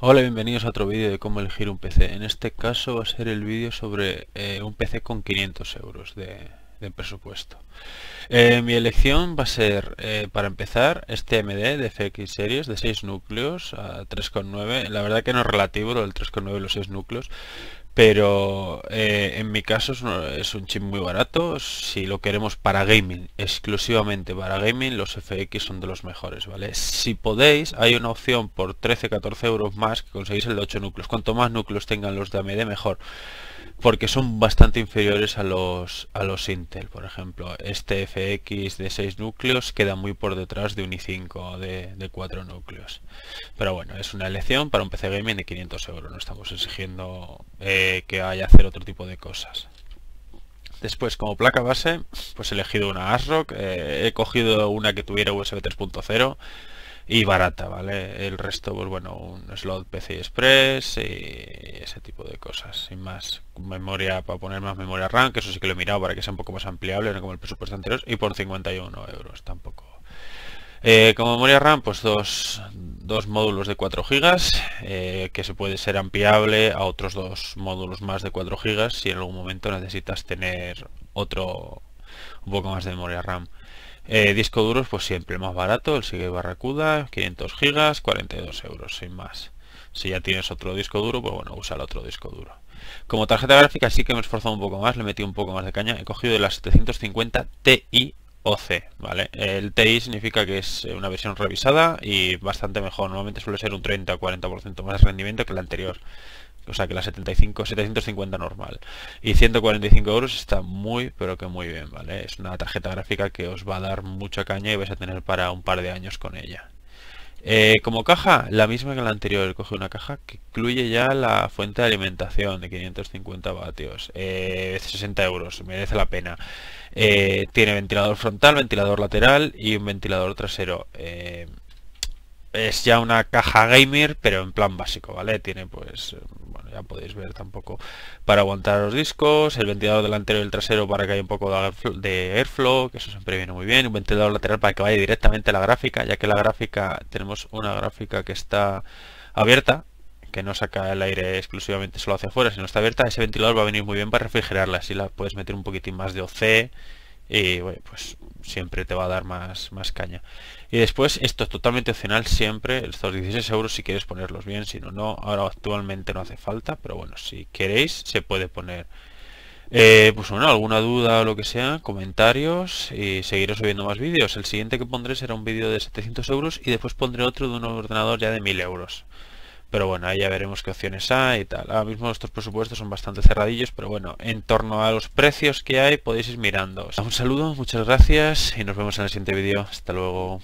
Hola, bienvenidos a otro vídeo de cómo elegir un PC. En este caso va a ser el vídeo sobre eh, un PC con 500 euros de, presupuesto. Eh, mi elección va a ser, eh, para empezar, este MD de FX Series de 6 núcleos a 3,9. La verdad que no es relativo lo del 3,9 y los 6 núcleos, pero eh, en mi caso es un, chip muy barato si lo queremos para gaming exclusivamente para gaming los fx son de los mejores vale si podéis hay una opción por 13 14 euros más que conseguís el de 8 núcleos cuanto más núcleos tengan los de amd mejor porque son bastante inferiores a los a los intel por ejemplo este fx de 6 núcleos queda muy por detrás de un i5 de, de 4 núcleos pero bueno es una elección para un pc gaming de 500 euros no estamos exigiendo eh, que, haya hacer otro tipo de cosas. Después, como placa base, pues he elegido una ASRock, eh, he cogido una que tuviera USB 3.0 y barata, ¿vale? El resto, pues bueno, un slot pc Express y ese tipo de cosas, sin más. Memoria, para poner más memoria RAM, que eso sí que lo he mirado para que sea un poco más ampliable, no como el presupuesto anterior, y por 51 euros tampoco. Eh, como memoria RAM, pues dos, dos módulos de 4 GB, eh, que se puede ser ampliable a otros dos módulos más de 4 GB si en algún momento necesitas tener otro un poco más de memoria RAM. Eh, disco duros, pues siempre más barato, el Sigue Barracuda, 500 GB, 42 euros, sin más. Si ya tienes otro disco duro, pues bueno, usa el otro disco duro. Como tarjeta gráfica sí que me he esforzado un poco más, le metí un poco más de caña. He cogido de la 750 Ti OC, ¿vale? El TI significa que es eh, una versión revisada y bastante mejor. Normalmente suele ser un 30 o 40% más rendimiento que la anterior. O sea que la 75, 750 normal. Y 145 euros está muy, pero que muy bien, ¿vale? Es una tarjeta gráfica que os va a dar mucha caña y vais a tener para un par de años con ella. Eh, como caja, la misma que la anterior, coge una caja que incluye ya la fuente de alimentación de 550 vatios, eh, 60 euros, merece la pena. Eh, tiene ventilador frontal, ventilador lateral y un ventilador trasero. Eh, es ya una caja gamer, pero en plan básico, ¿vale? Tiene pues ya podéis ver tampoco para aguantar los discos, el ventilador delantero y el trasero para que haya un poco de airflow, que eso siempre viene muy bien, un ventilador lateral para que vaya directamente a la gráfica, ya que la gráfica tenemos una gráfica que está abierta, que no saca el aire exclusivamente solo hacia afuera, sino está abierta, ese ventilador va a venir muy bien para refrigerarla, así la puedes meter un poquitín más de OC y bueno, pues siempre te va a dar más, más caña. Y después, esto es totalmente opcional siempre, estos 16 euros si quieres ponerlos bien, si no, no, ahora actualmente no hace falta, pero bueno, si queréis se puede poner. Eh, pues bueno, alguna duda o lo que sea, comentarios y seguiré subiendo más vídeos. El siguiente que pondré será un vídeo de 700 euros y después pondré otro de un ordenador ya de 1000 euros. Pero bueno, ahí ya veremos qué opciones hay y tal. Ahora mismo estos presupuestos son bastante cerradillos, pero bueno, en torno a los precios que hay podéis ir mirando. Un saludo, muchas gracias y nos vemos en el siguiente vídeo. Hasta luego.